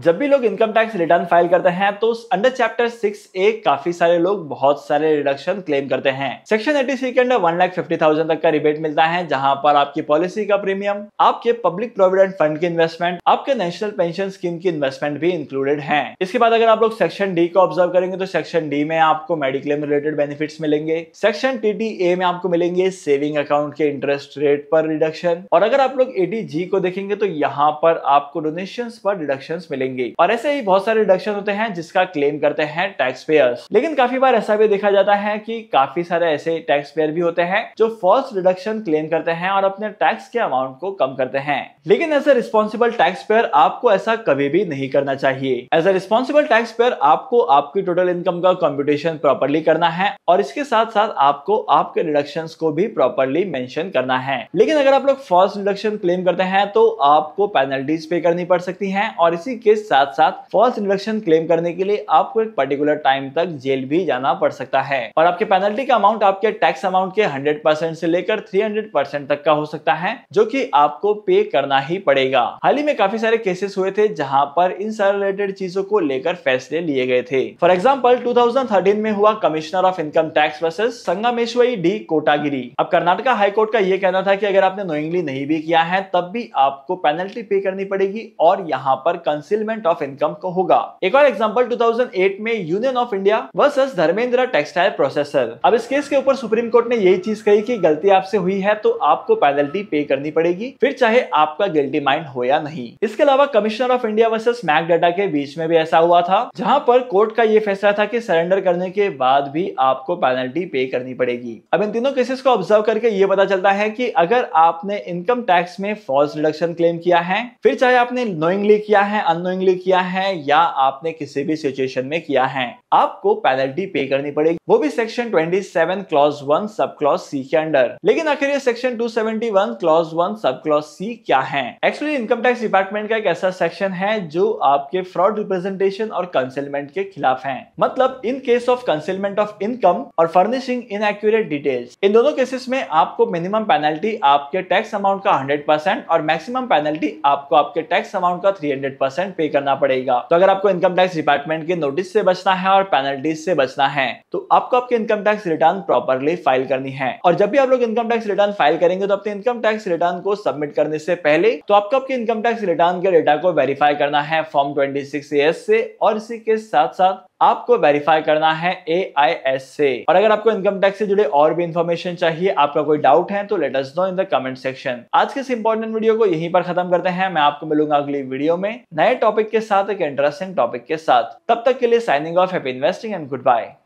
जब भी लोग इनकम टैक्स रिटर्न फाइल करते हैं तो अंडर चैप्टर सिक्स ए काफी सारे लोग बहुत सारे रिडक्शन क्लेम करते हैं सेक्शन एटी सी के under one lakh fifty thousand तक का रिबेट मिलता है जहां पर आपकी पॉलिसी का प्रीमियम आपके पब्लिक प्रोविडेंट फंड की इन्वेस्टमेंट आपके नेशनल पेंशन स्कीम की इन्वेस्टमेंट भी इंक्लूडेड है इसके बाद अगर आप लोग सेक्शन डी को ऑब्जर्व करेंगे तो सेक्शन डी में आपको मेडिक्लेम रिलेटेड बेनिफिट मिलेंगे सेक्शन टी ए में आपको मिलेंगे सेविंग अकाउंट के इंटरेस्ट रेट पर रिडक्शन और अगर आप लोग जी को देखेंगे तो यहाँ पर आपको डोनेशन पर रिडक्शन मिलेंगे मिलेंगी और ऐसे ही बहुत सारे डिडक्शन होते हैं जिसका क्लेम करते हैं टैक्स पेयर्स लेकिन काफी बार ऐसा भी देखा जाता है की काफी सारे ऐसे टैक्स पेयर भी होते हैं जो फॉल्स डिडक्शन क्लेम करते हैं और अपने टैक्स के अमाउंट को कम करते हैं लेकिन as a responsible taxpayer आपको ऐसा कभी भी नहीं करना चाहिए as a responsible taxpayer आपको आपकी टोटल इनकम का कॉम्पिटिशन प्रॉपरली करना है और इसके साथ साथ आपको आपके डिडक्शन को भी प्रॉपरली मेंशन करना है लेकिन अगर आप लोग फॉल्स डिडक्शन क्लेम करते हैं तो आपको पेनल्टीज पे करनी पड़ सकती है और इसी के इसके साथ साथ फॉल्स इन्वेक्शन क्लेम करने के लिए आपको एक पर्टिकुलर टाइम तक जेल भी जाना पड़ सकता है और आपके पेनल्टी का अमाउंट आपके टैक्स अमाउंट के हंड्रेड से लेकर थ्री तक का हो सकता है जो की आपको पे करना ही पड़ेगा हाल ही में काफी सारे केसेस हुए थे जहाँ पर इन सारे रिलेटेड चीजों को लेकर फैसले लिए गए थे फॉर एग्जाम्पल टू में हुआ commissioner of income tax versus Sangameshwari D Kotagiri अब कर्नाटका हाईकोर्ट का यह कहना था कि अगर आपने नोइंगली नहीं भी किया है तब भी आपको पेनल्टी पे करनी पड़ेगी और यहाँ पर कंसिल सेटलमेंट ऑफ इनकम को होगा एक और एग्जाम्पल टू में union of India versus Dharmendra textile processor अब इस केस के ऊपर सुप्रीम कोर्ट ने यही चीज कही की गलती आपसे हुई है तो आपको पेनल्टी पे करनी पड़ेगी फिर चाहे आपका गिल्टी माइंड हो या नहीं इसके अलावा commissioner of India versus Mac data के बीच में भी ऐसा हुआ था जहां पर कोर्ट का ये फैसला था कि सरेंडर करने के बाद भी आपको पेनल्टी पे करनी पड़ेगी अब इन तीनों केसेस को ऑब्जर्व करके ये पता चलता है कि अगर आपने इनकम टैक्स में फॉल्स रिडक्शन क्लेम किया है फिर चाहे आपने नोइंगली किया है अनोइंग नोइंगली किया है या आपने किसी भी सिचुएशन में किया है आपको पेनल्टी पे करनी पड़ेगी वो भी section 27 clause 1 sub clause C के अंडर लेकिन आखिर ये section 271 clause 1 sub clause C क्या है एक्चुअली इनकम टैक्स डिपार्टमेंट का एक ऐसा सेक्शन है जो आपके फ्रॉड रिप्रेजेंटेशन और कंसेलमेंट के खिलाफ है मतलब in case of concealment of income और फर्निशिंग इन एक्यूरेट डिटेल्स इन दोनों केसेस में आपको मिनिमम पेनल्टी आपके टैक्स अमाउंट का हंड्रेड और मैक्सिमम पेनल्टी आपको आपके टैक्स अमाउंट का थ्री परसेंट पे करना पड़ेगा तो अगर आपको इनकम टैक्स डिपार्टमेंट के नोटिस से बचना है और पेनल्टीज से बचना है तो आपको आपके income tax return properly file करनी है और जब भी आप लोग इनकम टैक्स रिटर्न फाइल करेंगे तो अपने इनकम टैक्स रिटर्न को सबमिट करने से पहले तो आपको आपके इनकम टैक्स रिटर्न के डेटा को वेरीफाई करना है फॉर्म ट्वेंटी से और इसी के साथ साथ आपको वेरीफाई करना है ए आई एस से और अगर आपको इनकम टैक्स से जुड़े और भी इन्फॉर्मेशन चाहिए आपका कोई डाउट है तो let us know in the comment section आज के इस इंपॉर्टेंट वीडियो को यहीं पर खत्म करते हैं मैं आपको मिलूंगा अगली वीडियो में नए टॉपिक के साथ एक इंटरेस्टिंग टॉपिक के साथ तब तक के लिए signing off happy investing and good bye